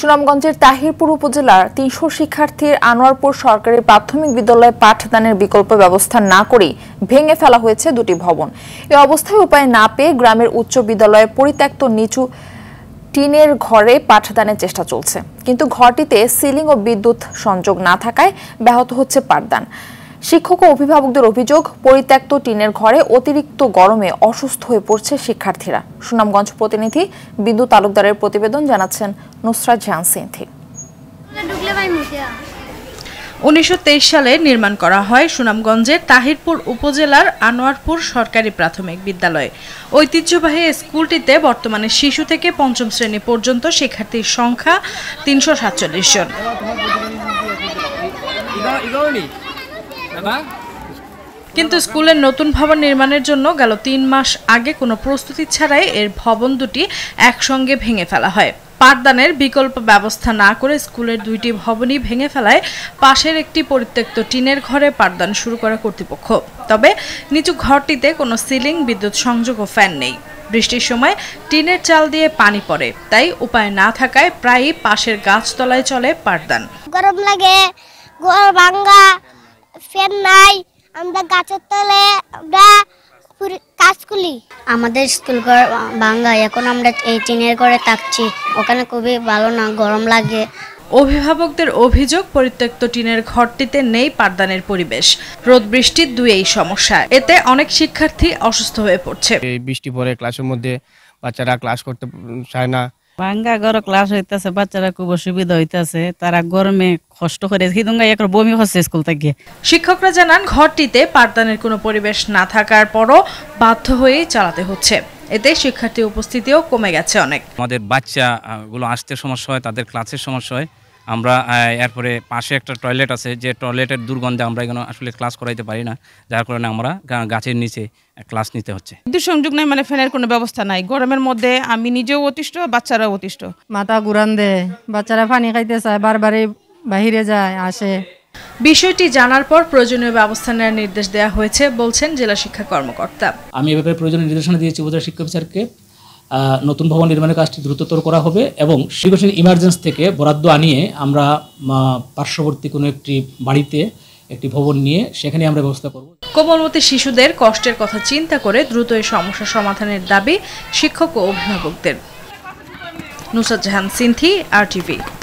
সুনামগঞ্জের তাহিরপুর উপজেলার তিনশো শিক্ষার্থীর আনোয়ারপুর সরকারি প্রাথমিক বিদ্যালয়ে পাঠদানের বিকল্প ব্যবস্থা না করে ভেঙে ফেলা হয়েছে দুটি ভবন এ অবস্থায় উপায় না পেয়ে গ্রামের উচ্চ বিদ্যালয়ে পরিত্যক্ত নিচু টিনের ঘরে পাঠদানের চেষ্টা চলছে কিন্তু ঘরটিতে সিলিং ও বিদ্যুৎ সংযোগ না থাকায় ব্যাহত হচ্ছে পাঠদান শিক্ষক ও অভিভাবকদের অভিযোগ পরিত্যক্ত টিনের ঘরে অতিরিক্ত গরমে অসুস্থ হয়ে পড়ছে শিক্ষার্থীরা সুনামগঞ্জ প্রতিনিধি বিন্দু তালুকদারের প্রতিবেদন জানাচ্ছেন নুসরাত জাহানসিনথি উনিশশো উনিশশো সালে নির্মাণ করা হয় সুনামগঞ্জের তাহিরপুর উপজেলার আনোয়ারপুর সরকারি প্রাথমিক বিদ্যালয় ঐতিহ্যবাহী স্কুলটিতে বর্তমানে শিশু থেকে পঞ্চম শ্রেণী পর্যন্ত শিক্ষার্থীর সংখ্যা তিনশো সাতচল্লিশ জন কিন্তু স্কুলের নতুন ভবন নির্মাণের জন্য গেল তিন মাস আগে কোনো প্রস্তুতি ছাড়াই এর ভবন দুটি একসঙ্গে ভেঙে ফেলা হয় পাঠদানের বিকল্প ব্যবস্থা না করে স্কুলের দুইটি ভবনই ভেঙে ফেলায় পাশের একটি পরিত্যক্ত টিনের ঘরে পাঠদান শুরু করা কর্তৃপক্ষ তবে নিচু ঘরটিতে কোনো সিলিং বিদ্যুৎ সংযোগ ও ফ্যান নেই বৃষ্টির সময় টিনের চাল দিয়ে পানি পড়ে তাই উপায় না থাকায় প্রায়ই পাশের গাছতলায় চলে পাঠদান গরম লাগে ভাঙ্গা ফ্যান নাই আমরা গাছের তলে আমরা কাজ করি আমাদের স্কুল ঘর ভাঙ্গা এখন আমরা এই টিনের ঘরে থাকছি ওখানে খুবই ভালো না গরম লাগে অভিভাবকদের অভিযোগ পরিত্যক্ত টিনের ঘরটিতে নেই পাঠদানের পরিবেশ রোদ বৃষ্টির দুই সমস্যা এতে অনেক শিক্ষার্থী অসুস্থ হয়ে পড়ছে বৃষ্টি পরে ক্লাসের মধ্যে বাচ্চারা ক্লাস করতে চায় না ভাঙ্গা ঘর ক্লাস হইতাছে বাচ্চারা খুব অসুবিধা হইতাছে তারা গরমে কষ্ট করে হিদুঙ্গা একর বমি হচ্ছে স্কুল থেকে শিক্ষকরা জানান ঘরটিতে পাঠদানের কোনো পরিবেশ না থাকার পরও বাধ্য হয়েই চালাতে হচ্ছে এতে শিক্ষার্থী উপস্থিতিও কমে গেছে অনেক আমাদের বাচ্চাগুলো আসতে সমস্যা হয় তাদের ক্লাসের সমস্যা হয় আমরা এরপরে পাশে একটা টয়লেট আছে যে টয়লেটের দুর্গন্ধে আমরা এখানে আসলে ক্লাস করাইতে পারি না যার কারণে আমরা গাছের নিচে ক্লাস নিতে হচ্ছে বিদ্যুৎ সংযোগ নাই মানে ফ্যানের কোনো ব্যবস্থা নাই গরমের মধ্যে আমি নিজেও অতিষ্ঠ বাচ্চারাও অতিষ্ঠ মাথা ঘুরান দেয় বাচ্চারা পানি খাইতে চায় বারবারই বাহিরে যায় আসে বিষয়টি জানার পর প্রয়োজনীয় ব্যবস্থা নেওয়ার নির্দেশ দেওয়া হয়েছে বলছেন জেলা শিক্ষা কর্মকর্তা আমি এভাবে প্রয়োজনীয় নির্দেশনা দিয়েছি উপজেলা শিক্ষা বিচারকে নতুন ভবন নির্মাণের কাজটি দ্রুততর করা হবে এবং শিবসেন ইমার্জেন্স থেকে বরাদ্দ আনিয়ে আমরা পার্শ্ববর্তী কোনো একটি বাড়িতে একটি ভবন নিয়ে সেখানে আমরা ব্যবস্থা করব কোমলমতি শিশুদের কষ্টের কথা চিন্তা করে দ্রুত এই সমস্যা সমাধানের দাবি শিক্ষক ও অভিভাবকদের নুসাদ জাহান সিনথি আর